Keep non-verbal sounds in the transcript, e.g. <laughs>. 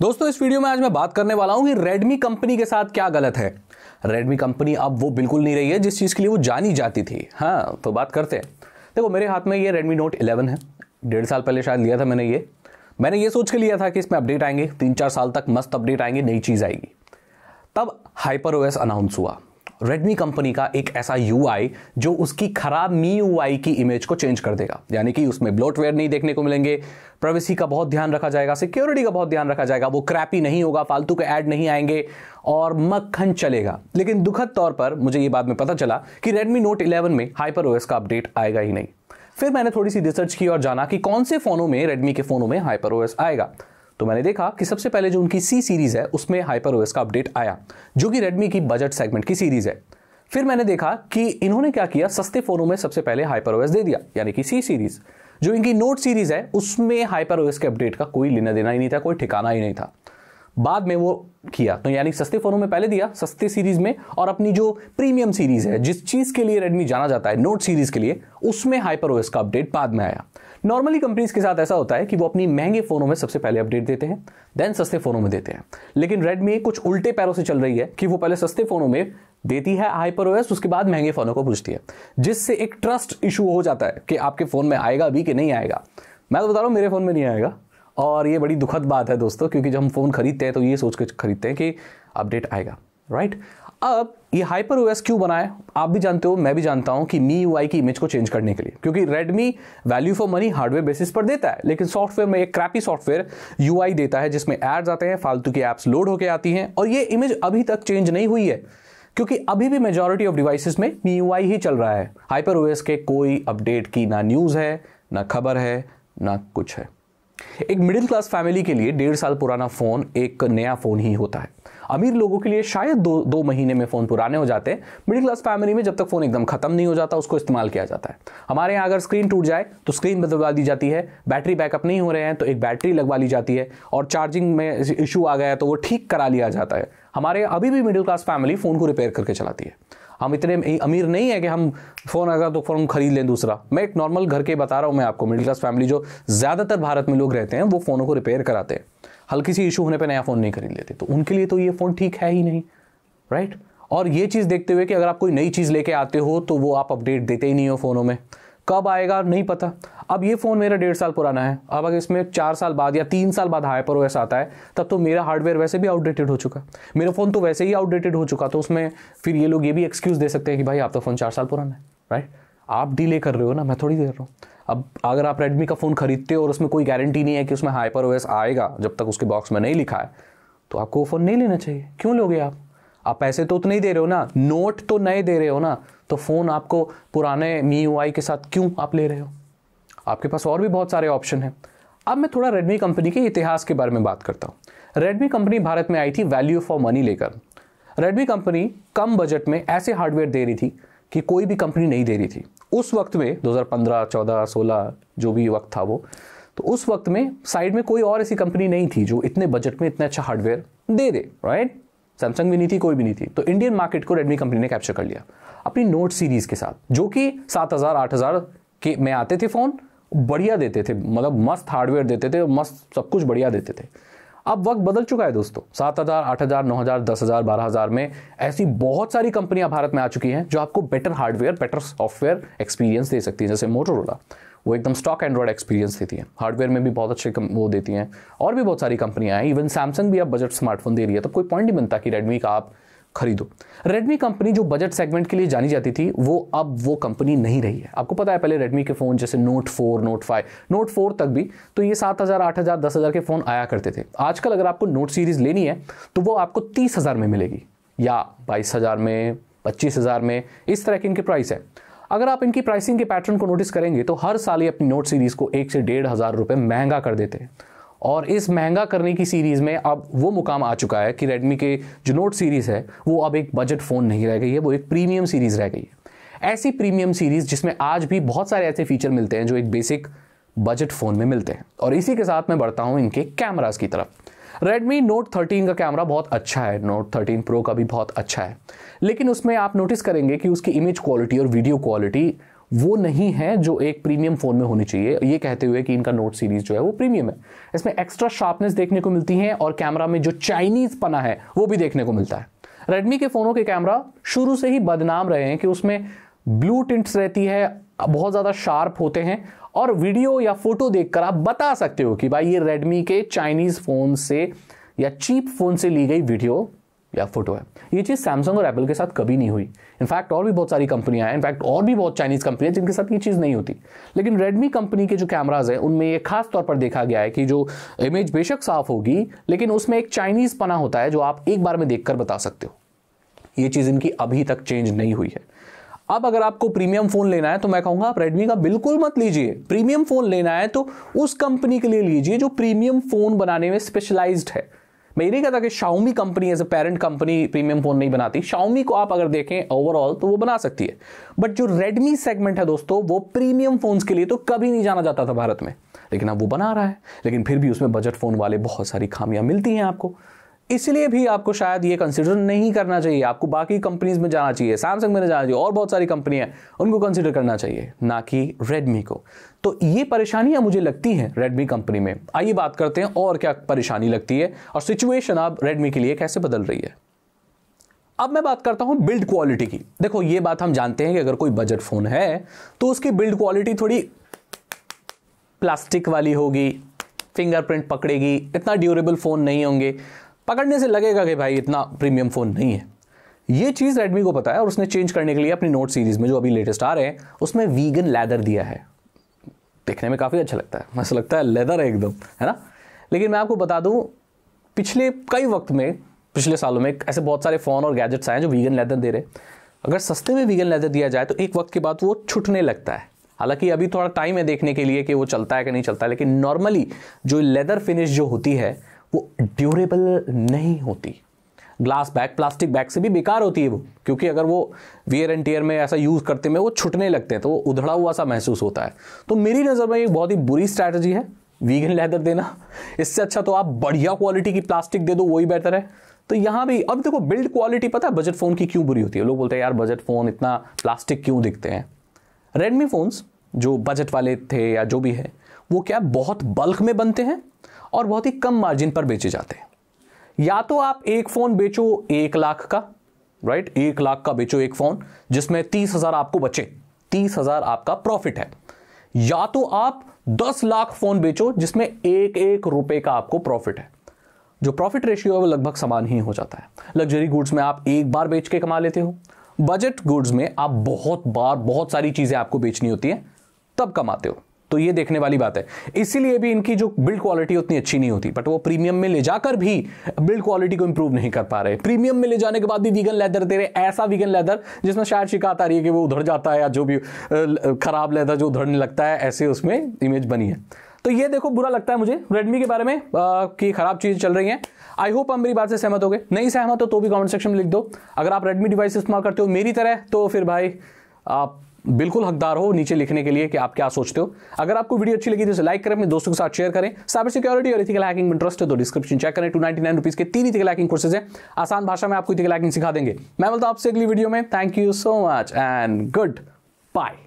दोस्तों इस वीडियो में आज मैं बात करने वाला हूं कि रेडमी कंपनी के साथ क्या गलत है रेडमी कंपनी अब वो बिल्कुल नहीं रही है जिस चीज़ के लिए वो जानी जाती थी हाँ तो बात करते हैं देखो मेरे हाथ में ये रेडमी नोट 11 है डेढ़ साल पहले शायद लिया था मैंने ये मैंने ये सोच के लिया था कि इसमें अपडेट आएंगे तीन चार साल तक मस्त अपडेट आएंगे नई चीज़ आएगी तब हाइपर ओएस अनाउंस हुआ रेडमी कंपनी का एक ऐसा यू जो उसकी ख़राब मी यू की इमेज को चेंज कर देगा यानी कि उसमें ब्लोटवेयर नहीं देखने को मिलेंगे प्राइवेसी का बहुत ध्यान रखा जाएगा सिक्योरिटी का बहुत ध्यान रखा जाएगा वो क्रैपी नहीं होगा फालतू के ऐड नहीं आएंगे और मक्खन चलेगा लेकिन दुखद तौर पर मुझे ये बात में पता चला कि रेडमी नोट 11 में हाइपर ओएस का अपडेट आएगा ही नहीं फिर मैंने थोड़ी सी रिसर्च की और जाना कि कौन से फ़ोनों में रेडमी के फ़ोनों में हाइपर ओएस आएगा तो मैंने देखा कि सबसे पहले जो उनकी सी सीरीज़ है उसमें हाइपर ओएस का अपडेट आया जो कि रेडमी की बजट सेगमेंट की सीरीज़ है फिर मैंने देखा कि इन्होंने क्या किया सस्ते फ़ोनों में सबसे पहले हाइपर ओएस दे दिया यानी कि सी सीरीज़ जो इनकी नोट सीरीज़ है उसमें हाइपर ओएस के अपडेट का कोई लेना देना ही नहीं था कोई ठिकाना ही नहीं था बाद में वो किया तो यानी सस्ते फ़ोनों में पहले दिया सस्ते सीरीज़ में और अपनी जो प्रीमियम सीरीज़ है जिस चीज़ के लिए रेडमी जाना जाता है नोट सीरीज़ के लिए उसमें हाइपर ओएस का अपडेट बाद में आया नॉर्मली कंपनीज के साथ ऐसा होता है कि वो अपनी महंगे फ़ोनों में सबसे पहले अपडेट देते हैं देन सस्ते फ़ोनों में देते हैं लेकिन रेडमी कुछ उल्टे पैरों से चल रही है कि वो पहले सस्ते फ़ोनों में देती है हाइपर ओएस उसके बाद महंगे फ़ोनों को पूछती है जिससे एक ट्रस्ट इशू हो जाता है कि आपके फ़ोन में आएगा भी कि नहीं आएगा मैं तो बता रहा हूँ मेरे फ़ोन में नहीं आएगा और ये बड़ी दुखद बात है दोस्तों क्योंकि जब हम फ़ोन खरीदते हैं तो ये सोच के खरीदते हैं कि अपडेट आएगा राइट अब ये हाइपर ओ क्यों बनाया आप भी जानते हो मैं भी जानता हूं कि मी यू की इमेज को चेंज करने के लिए क्योंकि Redmi value for money hardware basis पर देता है लेकिन सॉफ्टवेयर में एक क्रैपी सॉफ्टवेयर यू देता है जिसमें एड्स आते हैं फालतू की ऐप्स लोड होकर आती हैं और ये इमेज अभी तक चेंज नहीं हुई है क्योंकि अभी भी मेजोरिटी ऑफ डिवाइसेस में मी यू ही चल रहा है हाइपर ओ के कोई अपडेट की ना न्यूज़ है ना खबर है ना कुछ है एक मिडिल क्लास फैमिली के लिए डेढ़ साल पुराना फ़ोन एक नया फ़ोन ही होता है अमीर लोगों के लिए शायद दो दो महीने में फ़ोन पुराने हो जाते हैं मिडिल क्लास फैमिली में जब तक फ़ोन एकदम ख़त्म नहीं हो जाता उसको इस्तेमाल किया जाता है हमारे यहाँ अगर स्क्रीन टूट जाए तो स्क्रीन बदलवा दी जाती है बैटरी बैकअप नहीं हो रहे हैं तो एक बैटरी लगवा ली जाती है और चार्जिंग में इशू आ गया तो वो ठीक करा लिया जाता है हमारे अभी भी मिडिल क्लास फैमिली फ़ोन को रिपेयर करके चलाती है हम इतने अमीर नहीं है कि हम फ़ोन अगर तो फ़ोन खरीद लें दूसरा मैं एक नॉर्मल घर के बता रहा हूँ मैं आपको मिडिल क्लास फैमिली जो ज़्यादातर भारत में लोग रहते हैं वो फ़ोनों को रिपेयर कराते हैं हल्की सी इशू होने पर नया फ़ोन नहीं खरीद लेते तो उनके लिए तो ये फ़ोन ठीक है ही नहीं राइट और ये चीज़ देखते हुए कि अगर आप कोई नई चीज़ लेके आते हो तो वो आप अपडेट देते ही नहीं हो फ़ोनों में कब आएगा नहीं पता अब ये फ़ोन मेरा डेढ़ साल पुराना है अब अगर इसमें चार साल बाद या तीन साल बाद हाइपर ओएस आता है तब तो मेरा हार्डवेयर वैसे भी आउटडेटेड हो चुका मेरा फ़ोन तो वैसे ही आउटडेटेड हो चुका तो उसमें फिर ये लोग ये भी एक्सक्यूज़ दे सकते हैं कि भाई आपका तो फ़ोन चार साल पुराना है राइट आप डिले कर रहे हो ना मैं थोड़ी देर रहा हूँ अब अगर आप रेडमी का फ़ोन खरीदते हो और उसमें कोई गारंटी नहीं है कि उसमें हाइपर ओएस आएगा जब तक उसके बॉक्स में नहीं लिखा है तो आपको वो फ़ोन नहीं लेना चाहिए क्यों लोगे आप आप पैसे तो उतने ही दे रहे हो ना नोट तो नए दे रहे हो ना तो फ़ोन आपको पुराने मी यू के साथ क्यों आप ले रहे हो आपके पास और भी बहुत सारे ऑप्शन हैं अब मैं थोड़ा रेडमी कंपनी के इतिहास के बारे में बात करता हूँ रेडमी कंपनी भारत में आई थी वैल्यू फॉर मनी लेकर रेडमी कंपनी कम बजट में ऐसे हार्डवेयर दे रही थी कि कोई भी कंपनी नहीं दे रही थी उस वक्त में 2015, 14, 16 जो भी वक्त था वो तो उस वक्त में साइड में कोई और ऐसी कंपनी नहीं थी जो इतने बजट में इतना अच्छा हार्डवेयर दे दे राइट सैमसंग भी नहीं थी कोई भी नहीं थी तो इंडियन मार्केट को रेडमी कंपनी ने कैप्चर कर लिया अपनी नोट सीरीज़ के साथ जो कि सात हज़ार आठ हज़ार के में आते थे फ़ोन बढ़िया देते थे मतलब मस्त हार्डवेयर देते थे मस्त सब कुछ बढ़िया देते थे अब वक्त बदल चुका है दोस्तों सात हज़ार आठ हज़ार नौ हज़ार दस हज़ार बारह हज़ार में ऐसी बहुत सारी कंपनियां भारत में आ चुकी हैं जो आपको better hardware better software experience दे सकती हैं जैसे मोटोरोला वो एकदम स्टॉक एंड्रॉयड एक्सपीरियंस देती है हार्डवेयर में भी बहुत अच्छे वो देती हैं और भी बहुत सारी कंपनियाँ हैं इवन सैमसंग भी अब बजट स्मार्टफोन दे रही है तब कोई पॉइंट नहीं बनता कि रेडमी का आप खरीदो रेडमी कंपनी जो बजट सेगमेंट के लिए जानी जाती थी वो अब वो कंपनी नहीं रही है आपको पता है पहले रेडमी के फ़ोन जैसे note four note five note four तक भी तो ये सात हज़ार आठ हज़ार दस हज़ार के फ़ोन आया करते थे आजकल अगर आपको नोट सीरीज़ लेनी है तो वो आपको तीस हज़ार में मिलेगी या बाईस हज़ार में पच्चीस हज़ार में इस तरह के इनके प्राइस है अगर आप इनकी प्राइसिंग के पैटर्न को नोटिस करेंगे तो हर साल ये अपनी नोट सीरीज़ को एक से डेढ़ हज़ार रुपये महंगा कर देते हैं और इस महंगा करने की सीरीज़ में अब वो मुकाम आ चुका है कि रेडमी के जो नोट सीरीज़ है वो अब एक बजट फ़ोन नहीं रह गई है वो एक प्रीमियम सीरीज़ रह गई है ऐसी प्रीमियम सीरीज़ जिसमें आज भी बहुत सारे ऐसे फीचर मिलते हैं जो एक बेसिक बजट फ़ोन में मिलते हैं और इसी के साथ मैं बढ़ता हूँ इनके कैमराज की तरफ रेडमी नोट थर्टीन का कैमरा बहुत अच्छा है नोट थर्टीन प्रो का भी बहुत अच्छा है लेकिन उसमें आप नोटिस करेंगे कि उसकी इमेज क्वालिटी और वीडियो क्वालिटी वो नहीं है जो एक प्रीमियम फ़ोन में होनी चाहिए ये कहते हुए कि इनका नोट सीरीज़ जो है वो प्रीमियम है इसमें एक्स्ट्रा शार्पनेस देखने को मिलती है और कैमरा में जो चाइनीज़ पना है वो भी देखने को मिलता है रेडमी के फ़ोनों के कैमरा शुरू से ही बदनाम रहे हैं कि उसमें ब्लू टिंट्स रहती है बहुत ज़्यादा शार्प होते हैं और वीडियो या फोटो देखकर आप बता सकते हो कि भाई ये रेडमी के चाइनीज फोन से या चीप फोन से ली गई वीडियो या फोटो है ये चीज़ सैमसंग और एप्पल के साथ कभी नहीं हुई इनफैक्ट और भी बहुत सारी कंपनियां हैं इनफैक्ट और भी बहुत चाइनीज़ कंपनियां जिनके साथ ये चीज़ नहीं होती लेकिन रेडमी कंपनी के जो कैमराज हैं उनमें ये खास तौर पर देखा गया है कि जो इमेज बेशक साफ होगी लेकिन उसमें एक चाइनीज़ पना होता है जो आप एक बार में देखकर बता सकते हो ये चीज़ इनकी अभी तक चेंज नहीं हुई है अब अगर आपको प्रीमियम फोन लेना है तो मैं कहूंगा आप रेडमी का बिल्कुल मत लीजिए प्रीमियम फोन लेना है तो उस कंपनी के लिए लीजिए जो प्रीमियम फोन बनाने में स्पेशलाइज्ड है मैं ये नहीं कहता कि Xiaomi company as a parent company premium phone नहीं बनाती शाउमी को आप अगर देखें ओवरऑल तो वो बना सकती है बट जो रेडमी सेगमेंट है दोस्तों वो प्रीमियम फोन के लिए तो कभी नहीं जाना जाता था भारत में लेकिन अब वो बना रहा है लेकिन फिर भी उसमें बजट फोन वाले बहुत सारी खामियां मिलती हैं आपको इसलिए भी आपको शायद ये कंसिडर नहीं करना चाहिए आपको बाकी कंपनीज में जाना चाहिए सैमसंग में जाना चाहिए और बहुत सारी कंपनी है उनको कंसिडर करना चाहिए ना कि रेडमी को तो ये परेशानियां मुझे लगती हैं रेडमी कंपनी में आइए बात करते हैं और क्या परेशानी लगती है और सिचुएशन अब रेडमी के लिए कैसे बदल रही है अब मैं बात करता हूं बिल्ड क्वालिटी की देखो ये बात हम जानते हैं कि अगर कोई बजट फोन है तो उसकी बिल्ड क्वालिटी थोड़ी प्लास्टिक वाली होगी फिंगरप्रिंट पकड़ेगी इतना ड्यूरेबल फ़ोन नहीं होंगे पकड़ने से लगेगा कि भाई इतना प्रीमियम फ़ोन नहीं है ये चीज़ रेडमी को पता है और उसने चेंज करने के लिए अपनी नोट सीरीज़ में जो अभी लेटेस्ट आ रहे हैं उसमें वीगन लेदर दिया है देखने में काफ़ी अच्छा लगता है <laughs> ऐसा लगता है लेदर है एकदम है ना लेकिन मैं आपको बता दूँ पिछले कई वक्त में पिछले सालों में ऐसे बहुत सारे फ़ोन और गैजेट्स आए हैं जो वीगन लेदर दे रहे अगर सस्ते में वीगन लेदर दिया जाए तो एक वक्त के बाद वो छुटने लगता है हालांकि अभी थोड़ा टाइम है देखने के लिए कि वो चलता है कि नहीं चलता है लेकिन नॉर्मली जो लेदर फिनिश जो होती है वो ड्यूरेबल नहीं होती ग्लास बैग प्लास्टिक बैग से भी बेकार होती है वो क्योंकि अगर वो वियर एंड टीयर में ऐसा यूज़ करते में वो छुटने लगते हैं तो वो उधड़ा हुआ सा महसूस होता है तो मेरी नज़र में एक बहुत ही बुरी स्ट्रैटेजी है वीगन लेदर देना इससे अच्छा तो आप बढ़िया क्वालिटी की प्लास्टिक दे दो वही बेहतर है तो यहाँ भी अब देखो बिल्ड क्वालिटी पता है बजट फ़ोन की क्यों बुरी होती है लोग बोलते हैं यार बजट फ़ोन इतना प्लास्टिक क्यों दिखते हैं रेडमी फ़ोन्स जो बजट वाले थे या जो भी है वो क्या बहुत बल्क में बनते हैं और बहुत ही कम मार्जिन पर बेचे जाते हैं या तो आप एक फ़ोन बेचो एक लाख का राइट एक लाख का बेचो एक फ़ोन जिसमें तीस हज़ार आपको बचे तीस हज़ार आपका प्रॉफिट है या तो आप दस लाख फ़ोन बेचो जिसमें एक एक रुपए का आपको प्रॉफिट है जो प्रॉफिट रेशियो है वो लगभग समान ही हो जाता है लग्जरी गुड्स में आप एक बार बेच के कमा लेते हो बजट गुड्स में आप बहुत बार बहुत सारी चीज़ें आपको बेचनी होती है तब कमाते हो तो ये देखने वाली बात है इसीलिए भी इनकी जो बिल्ड क्वालिटी उतनी अच्छी नहीं होती बट वो प्रीमियम में ले जाकर भी बिल्ड क्वालिटी को इंप्रूव नहीं कर पा रहे प्रीमियम में ले जाने के बाद भी वीगन लेदर दे रहे ऐसा वीगन लेदर जिसमें शायद शिकायत आ रही है कि वो उधर जाता है या जो भी खराब लेदर जो उधरने लगता है ऐसे उसमें इमेज बनी है तो ये देखो बुरा लगता है मुझे रेडमी के बारे में कि खराब चीज़ चल रही है आई होप हम मेरी बात से सहमत हो गए नहीं सहमत हो तो भी कमेंट सेक्शन में लिख दो अगर आप रेडमी डिवाइस इस्तेमाल करते हो मेरी तरह तो फिर भाई आप बिल्कुल हकदार हो नीचे लिखने के लिए कि आप क्या सोचते हो अगर आपको वीडियो अच्छी लगी तो इसे लाइक करें अपने दोस्तों के साथ शेयर करें साइबर सिक्योरिटी और इथिकल हैकिंग में इंटरेस्ट है तो डिस्क्रिप्शन चेक करें टू नाइनटी नाइन रुपीज के तीन इथिकल हैकिंग कोर्सेज है आसान भाषा में आपको इथिकल हैकिंग सिखा देंगे मैं बोलता हूँ आपसे अगली वीडियो में thank you so much and good bye